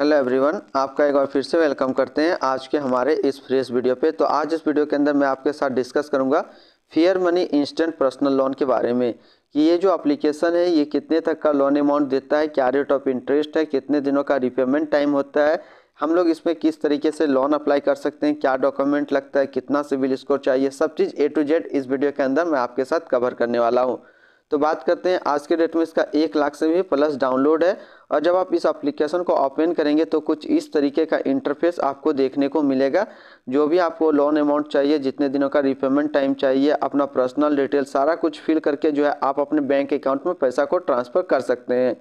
hello everyone आपका एक बार फिर से वेलकम करते हैं आज के हमारे इस फ्रेश वीडियो पे तो आज इस वीडियो के अंदर मैं आपके साथ डिस्कस करूंगा fair money instant personal loan के बारे में कि ये जो एप्लीकेशन है ये कितने तक का लोन अमाउंट देता है क्या रेट ऑफ इंटरेस्ट है कितने दिनों का रिपेमेंट टाइम होता है हम लोग इसमें किस तरीके से लोन अप्लाई कर सकते हैं क्या डॉक्यूमेंट लगता है कितना सिविल स्कोर चाहिए सब चीज़ ए टू जेड इस वीडियो के अंदर मैं आपके साथ कवर करने वाला हूँ तो बात करते हैं आज के डेट में इसका एक लाख से भी प्लस डाउनलोड है और जब आप इस एप्लीकेशन को ओपन करेंगे तो कुछ इस तरीके का इंटरफेस आपको देखने को मिलेगा जो भी आपको लोन अमाउंट चाहिए जितने दिनों का रिपेमेंट टाइम चाहिए अपना पर्सनल डिटेल सारा कुछ फिल करके जो है आप अपने बैंक अकाउंट में पैसा को ट्रांसफ़र कर सकते हैं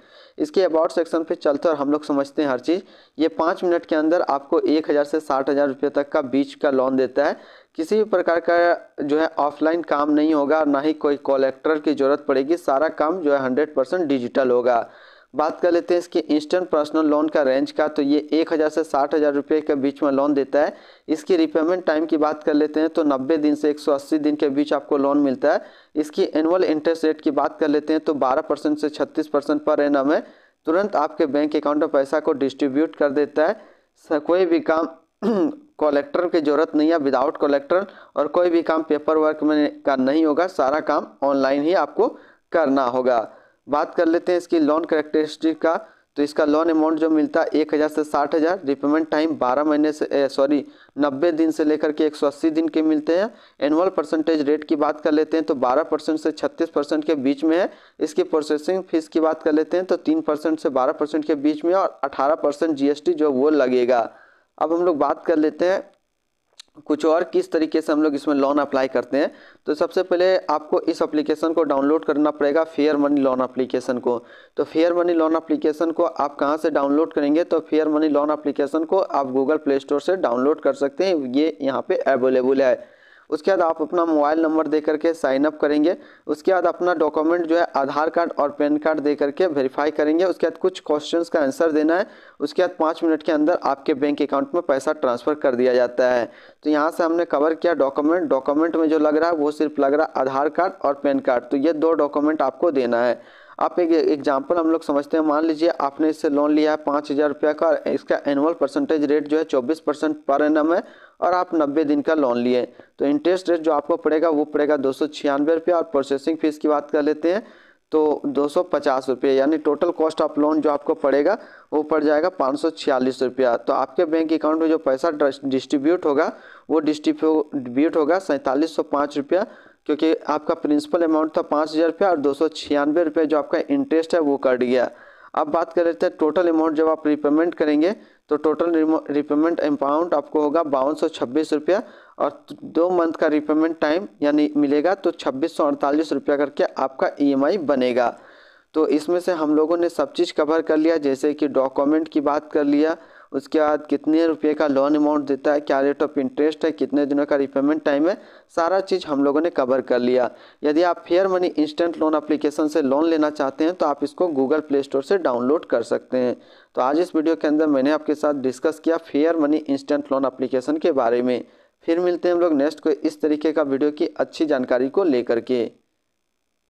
इसके अबाउट सेक्शन पे चलते और हम लोग समझते हैं हर चीज़ ये पाँच मिनट के अंदर आपको एक हज़ार से साठ हज़ार रुपये तक का बीच का लोन देता है किसी भी प्रकार का जो है ऑफलाइन काम नहीं होगा ना ही कोई कॉलेक्टर की ज़रूरत पड़ेगी सारा काम जो है हंड्रेड परसेंट डिजिटल होगा बात कर लेते हैं इसके इंस्टेंट पर्सनल लोन का रेंज का तो ये एक हज़ार से साठ हज़ार रुपये के बीच में लोन देता है इसकी रिपेमेंट टाइम की बात कर लेते हैं तो नब्बे दिन से एक सौ अस्सी दिन के बीच आपको लोन मिलता है इसकी एनुअल इंटरेस्ट रेट की बात कर लेते हैं तो बारह परसेंट से छत्तीस परसेंट पर एन एम तुरंत आपके बैंक अकाउंट में पैसा को डिस्ट्रीब्यूट कर देता है कोई भी काम कलेक्टर की ज़रूरत नहीं है विदाउट कलेक्टर और कोई भी काम पेपर वर्क में का नहीं होगा सारा काम ऑनलाइन ही आपको करना होगा बात कर लेते हैं इसकी लोन करेक्टरिस्टिक का तो इसका लोन अमाउंट जो मिलता है एक हज़ार से साठ हज़ार रिपेमेंट टाइम बारह महीने से सॉरी नब्बे दिन से लेकर के एक सौ अस्सी दिन के मिलते हैं एनुअल परसेंटेज रेट की बात कर लेते हैं तो बारह परसेंट से छत्तीस परसेंट के बीच में है इसकी प्रोसेसिंग फीस की बात कर लेते हैं तो तीन परसेंट से बारह परसेंट के बीच में और अठारह परसेंट जी जो वो लगेगा अब हम लोग बात कर लेते हैं कुछ और किस तरीके से हम लोग इसमें लोन अप्लाई करते हैं तो सबसे पहले आपको इस एप्लीकेशन को डाउनलोड करना पड़ेगा फेयर मनी लोन एप्लीकेशन को तो फेयर मनी लोन एप्लीकेशन को आप कहाँ से डाउनलोड करेंगे तो फेयर मनी लोन एप्लीकेशन को आप गूगल प्ले स्टोर से डाउनलोड कर सकते हैं ये यहाँ पे अवेलेबल है उसके बाद आप अपना मोबाइल नंबर दे करके साइनअप करेंगे उसके बाद अपना डॉक्यूमेंट जो है आधार कार्ड और पैन कार्ड दे करके वेरीफाई करेंगे उसके बाद कुछ क्वेश्चन का आंसर देना है उसके बाद पाँच मिनट के अंदर आपके बैंक अकाउंट में पैसा ट्रांसफ़र कर दिया जाता है तो यहाँ से हमने कवर किया डॉक्यूमेंट डॉक्यूमेंट में जो लग रहा है वो सिर्फ लग रहा है आधार कार्ड और पैन कार्ड तो ये दो डॉक्यूमेंट आपको देना है आप एक एग्जाम्पल हम लोग समझते हैं मान लीजिए आपने इससे लोन लिया है पाँच हज़ार रुपया का इसका एनुअल परसेंटेज रेट जो है चौबीस परसेंट पर एन है और आप नब्बे दिन का लोन लिए तो इंटरेस्ट रेट जो आपको पड़ेगा वो पड़ेगा दो सौ छियानवे रुपया और प्रोसेसिंग फीस की बात कर लेते हैं तो दो सौ पचास रुपये यानी टोटल कॉस्ट ऑफ लोन जो आपको पड़ेगा वो पड़ जाएगा पाँच सौ छियालीस रुपया तो आपके बैंक अकाउंट में जो पैसा डिस्ट्रीब्यूट होगा वो डिस्ट्रीब्यूट होगा सैंतालीस सौ पाँच रुपया क्योंकि आपका प्रिंसिपल अमाउंट था पाँच हज़ार रुपया और दो सौ छियानवे रुपये जो आपका इंटरेस्ट है वो कट गया अब बात कर लेते हैं टोटल अमाउंट जब आप रिपेमेंट करेंगे तो टोटल रिपेमेंट अमाउंट आपको होगा बावन सौ छब्बीस रुपया और दो मंथ का रिपेमेंट टाइम यानी मिलेगा तो छब्बीस सौ अड़तालीस रुपया करके आपका आई e बनेगा तो इसमें से हम लोगों ने सब चीज़ कवर कर लिया जैसे कि डॉक्यूमेंट की बात कर लिया उसके बाद कितने रुपये का लोन अमाउंट देता है क्या रेट ऑफ इंटरेस्ट है कितने दिनों का रिपेमेंट टाइम है सारा चीज़ हम लोगों ने कवर कर लिया यदि आप fair money instant loan application से लोन लेना चाहते हैं तो आप इसको गूगल प्ले स्टोर से डाउनलोड कर सकते हैं तो आज इस वीडियो के अंदर मैंने आपके साथ डिस्कस किया fair money instant loan application के बारे में फिर मिलते हैं हम लोग नेक्स्ट को इस तरीके का वीडियो की अच्छी जानकारी को लेकर के